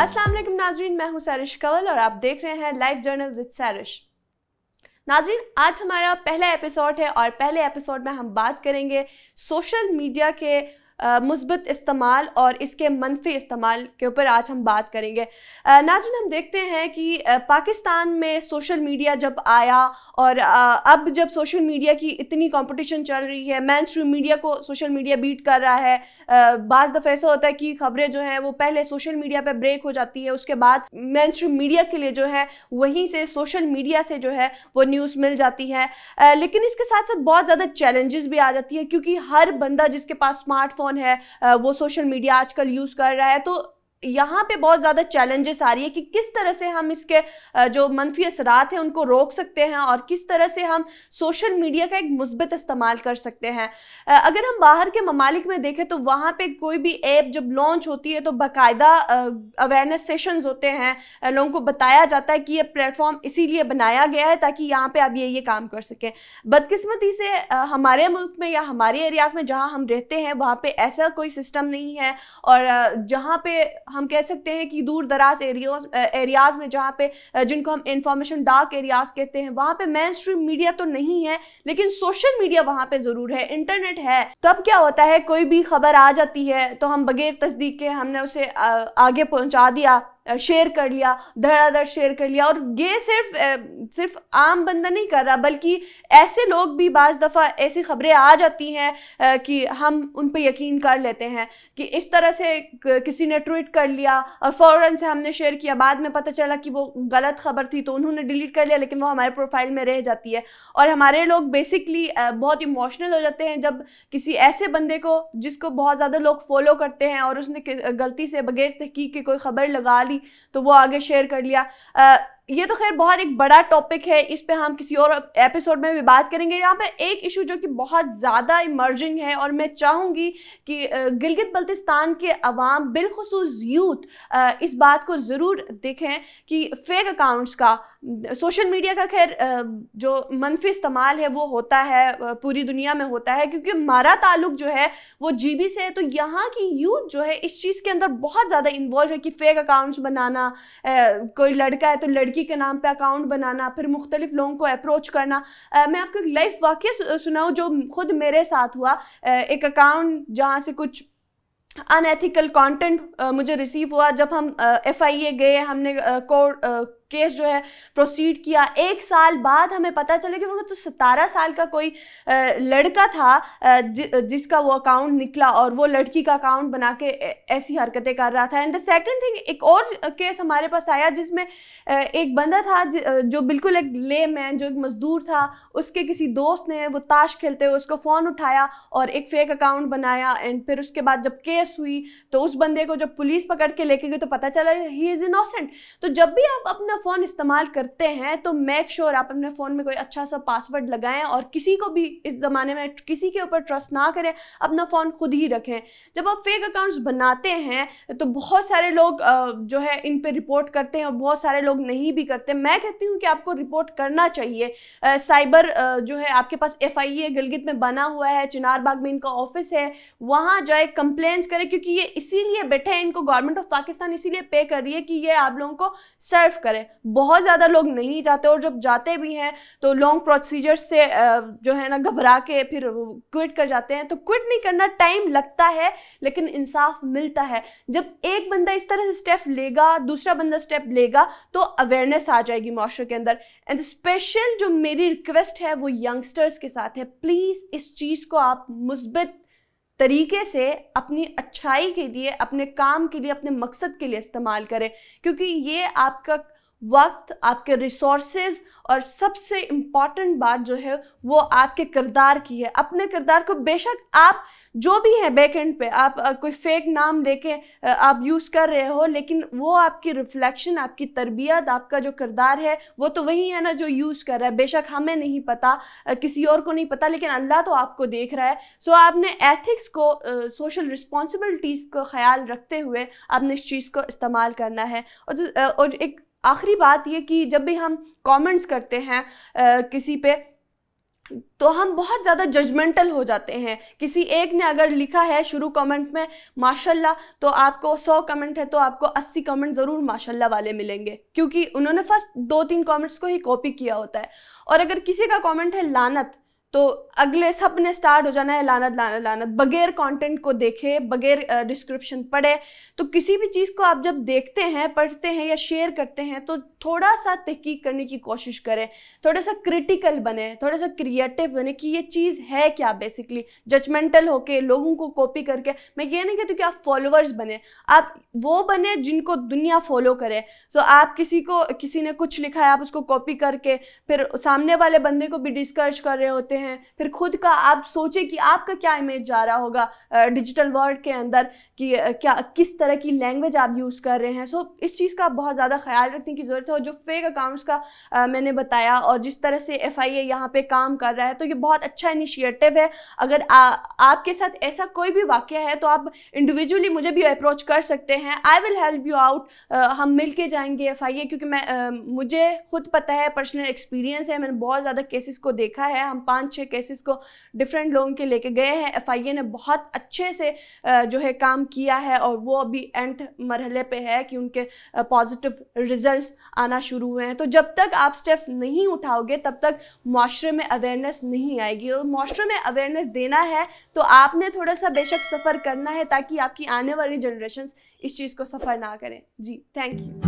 अस्सलाम वालेकुम नाजरीन मैं हूं सारिश कंवल और आप देख रहे हैं लाइव जर्नल विद सारिश नाजरीन आज हमारा पहला एपिसोड है और पहले एपिसोड में हम बात करेंगे सोशल मीडिया के मुस्बत इस्तेमाल और इसके मनफी इस्तेमाल के ऊपर आज हम बात करेंगे नाजन हम देखते हैं कि पाकिस्तान में सोशल मीडिया जब आया और अब जब सोशल मीडिया की इतनी कंपटीशन चल रही है मैं मीडिया को सोशल मीडिया बीट कर रहा है बाज़ दफ़े ऐसा होता है कि खबरें जो हैं वो पहले सोशल मीडिया पर ब्रेक हो जाती है उसके बाद मैं मीडिया के लिए जो है वहीं से सोशल मीडिया से जो है वो न्यूज़ मिल जाती है लेकिन इसके साथ साथ बहुत ज़्यादा चैलेंजेस भी आ जाती है क्योंकि हर बंदा जिसके पास स्मार्टफोन कौन है वो सोशल मीडिया आजकल यूज़ कर रहा है तो यहाँ पे बहुत ज़्यादा चैलेंजेस आ रही है कि किस तरह से हम इसके जो मनफी असरात हैं उनको रोक सकते हैं और किस तरह से हम सोशल मीडिया का एक मुस्बत इस्तेमाल कर सकते हैं अगर हम बाहर के ममालिक में देखें तो वहाँ पे कोई भी ऐप जब लॉन्च होती है तो बाकायदा अवेयरनेस सेशंस होते हैं लोगों को बताया जाता है कि ये प्लेटफॉर्म इसीलिए बनाया गया है ताकि यहाँ पर आप ये ये काम कर सकें बदकस्मती से हमारे मुल्क में या हमारे एरियाज़ में जहाँ हम रहते हैं वहाँ पर ऐसा कोई सिस्टम नहीं है और जहाँ पर हम कह सकते हैं कि दूर दराज एरियोज एरियाज में जहाँ पे जिनको हम इंफॉर्मेशन डार्क एरियाज कहते हैं वहाँ पे मेन स्ट्रीम मीडिया तो नहीं है लेकिन सोशल मीडिया वहाँ पे जरूर है इंटरनेट है तब तो क्या होता है कोई भी खबर आ जाती है तो हम बगैर तस्दीक के हमने उसे आगे पहुँचा दिया शेयर कर लिया धड़ाधड़ शेयर कर लिया और ये सिर्फ सिर्फ आम बंदा नहीं कर रहा बल्कि ऐसे लोग भी बाज़ दफ़ा ऐसी खबरें आ जाती हैं कि हम उन पर यकीन कर लेते हैं कि इस तरह से किसी ने ट्वीट कर लिया और फ़ौर से हमने शेयर किया बाद में पता चला कि वो गलत खबर थी तो उन्होंने डिलीट कर लिया लेकिन वो हमारे प्रोफाइल में रह जाती है और हमारे लोग बेसिकली बहुत इमोशनल हो जाते हैं जब किसी ऐसे बंदे को जिसको बहुत ज़्यादा लोग फॉलो करते हैं और उसने गलती से बगैर तहकीक की कोई खबर लगा ली दी तो वो आगे शेयर कर लिया ये तो खैर बहुत एक बड़ा टॉपिक है इस पे हम किसी और एपिसोड में भी बात करेंगे यहाँ पे एक इशू जो कि बहुत ज़्यादा इमर्जिंग है और मैं चाहूँगी कि गिलगित बल्तिस्तान के अवाम बिलखसूस यूथ इस बात को ज़रूर देखें कि फेक अकाउंट्स का सोशल मीडिया का खैर जो मनफी इस्तेमाल है वो होता है पूरी दुनिया में होता है क्योंकि हमारा ताल्लुक जो है वो जीबी से है तो यहाँ की यूथ जो है इस चीज़ के अंदर बहुत ज़्यादा इन्वॉल्व है कि फेक अकाउंट्स बनाना कोई लड़का है तो लड़की लड़की के नाम पर अकाउंट बनाना फिर मुख्तलिफ लोगों को अप्रोच करना आ, मैं आपको एक लाइफ वाक्य सुनाऊँ जो खुद मेरे साथ हुआ आ, एक अकाउंट जहाँ से कुछ अनएथिकल कंटेंट मुझे रिसीव हुआ जब हम एफ आई ए गए हमने कोर्ट केस जो है प्रोसीड किया एक साल बाद हमें पता चले कि वो तो सतारह साल का कोई लड़का था जि, जिसका वो अकाउंट निकला और वो लड़की का अकाउंट बना के ऐसी हरकतें कर रहा था एंड द सेकंड थिंग एक और केस हमारे पास आया जिसमें एक बंदा था जो बिल्कुल एक ले मैन जो एक मज़दूर था उसके किसी दोस्त ने वो ताश खेलते हुए उसको फ़ोन उठाया और एक फेक अकाउंट बनाया एंड फिर उसके बाद जब केस हुई तो उस बंदे को जब पुलिस पकड़ के लेके गई तो पता चला ही इज़ इनोसेंट तो जब भी आप अपना अपना फ़ोन इस्तेमाल करते हैं तो मेक श्योर sure आप अपने फ़ोन में कोई अच्छा सा पासवर्ड लगाएं और किसी को भी इस ज़माने में किसी के ऊपर ट्रस्ट ना करें अपना फ़ोन खुद ही रखें जब आप फेक अकाउंट्स बनाते हैं तो बहुत सारे लोग जो है इन पर रिपोर्ट करते हैं और बहुत सारे लोग नहीं भी करते मैं कहती हूँ कि आपको रिपोर्ट करना चाहिए साइबर जो है आपके पास एफ e गिलगित में बना हुआ है चिनार बाग में इनका ऑफिस है वहाँ जाए कंप्लेंट्स करें क्योंकि ये इसीलिए बैठे हैं इनको गवर्नमेंट ऑफ पाकिस्तान इसीलिए पे कर रही है कि ये आप लोगों को सर्व करें बहुत ज़्यादा लोग नहीं जाते और जब जाते भी हैं तो लॉन्ग प्रोसीजर से जो है ना घबरा के फिर क्विट कर जाते हैं तो क्विट नहीं करना टाइम लगता है लेकिन इंसाफ मिलता है जब एक बंदा इस तरह से स्टेप लेगा दूसरा बंदा स्टेप लेगा तो अवेयरनेस आ जाएगी माशरे के अंदर एंड स्पेशल जो मेरी रिक्वेस्ट है वो यंगस्टर्स के साथ है प्लीज़ इस चीज़ को आप मुस्बित तरीके से अपनी अच्छाई के लिए अपने काम के लिए अपने मकसद के लिए इस्तेमाल करें क्योंकि ये आपका वक्त आपके रिसोर्सेज और सबसे इम्पॉर्टेंट बात जो है वो आपके किरदार की है अपने किरदार को बेशक आप जो भी हैं बैक एंड पे आप कोई फेक नाम लेके आप यूज़ कर रहे हो लेकिन वो आपकी रिफ्लेक्शन आपकी तरबियत आपका जो किरदार है वो तो वही है ना जो यूज़ कर रहा है बेशक हमें नहीं पता किसी और को नहीं पता लेकिन अल्लाह तो आपको देख रहा है सो आपने एथिक्स को सोशल रिस्पॉन्सिबिलिटीज़ को ख्याल रखते हुए आपने इस चीज़ को इस्तेमाल करना है और, और एक आखिरी बात ये कि जब भी हम कमेंट्स करते हैं आ, किसी पे तो हम बहुत ज़्यादा जजमेंटल हो जाते हैं किसी एक ने अगर लिखा है शुरू कमेंट में माशाल्लाह तो आपको सौ कमेंट है तो आपको अस्सी कमेंट ज़रूर माशाल्लाह वाले मिलेंगे क्योंकि उन्होंने फर्स्ट दो तीन कमेंट्स को ही कॉपी किया होता है और अगर किसी का कमेंट है लानत तो अगले सब ने स्टार्ट हो जाना है लानत लानत लानत बगैर कंटेंट को देखे बगैर डिस्क्रिप्शन पढ़े तो किसी भी चीज़ को आप जब देखते हैं पढ़ते हैं या शेयर करते हैं तो थोड़ा सा तहकीक करने की कोशिश करें थोड़ा सा क्रिटिकल बने थोड़ा सा क्रिएटिव बने कि ये चीज़ है क्या बेसिकली जजमेंटल होके लोगों को कॉपी करके मैं ये नहीं कहती कि आप फॉलोअर्स बने आप वो बने जिनको दुनिया फॉलो करे तो आप किसी को किसी ने कुछ लिखा है आप उसको कॉपी करके फिर सामने वाले बंदे को भी डिस्कर्ज कर रहे होते हैं हैं फिर खुद का आप सोचें कि आपका क्या इमेज जा रहा होगा डिजिटल वर्ल्ड के अंदर कि क्या किस तरह की लैंग्वेज आप यूज़ कर रहे हैं सो इस चीज़ का बहुत ज़्यादा ख्याल रखने की ज़रूरत है और जो फेक अकाउंट्स का मैंने बताया और जिस तरह से एफ आई ए यहाँ पर काम कर रहा है तो ये बहुत अच्छा इनिशिएटिव है अगर आपके साथ ऐसा कोई भी वाक्य है तो आप इंडिविजुअली मुझे भी अप्रोच कर सकते हैं I will help you out हम मिल के जाएंगे एफ आई ए क्योंकि मैं मुझे खुद पता है पर्सनल एक्सपीरियंस है मैंने बहुत ज़्यादा केसेस को देखा है हम पाँच पाँच छः केसेस को डिफरेंट लोगों के लेके गए हैं एफ ने बहुत अच्छे से जो है काम किया है और वो अभी एंड मरहले पे है कि उनके पॉजिटिव रिजल्ट्स आना शुरू हुए हैं तो जब तक आप स्टेप्स नहीं उठाओगे तब तक माशरे में अवेयरनेस नहीं आएगी और माशरे में अवेयरनेस देना है तो आपने थोड़ा सा बेशक सफ़र करना है ताकि आपकी आने वाली जनरेशन इस चीज़ को सफ़र ना करें जी थैंक यू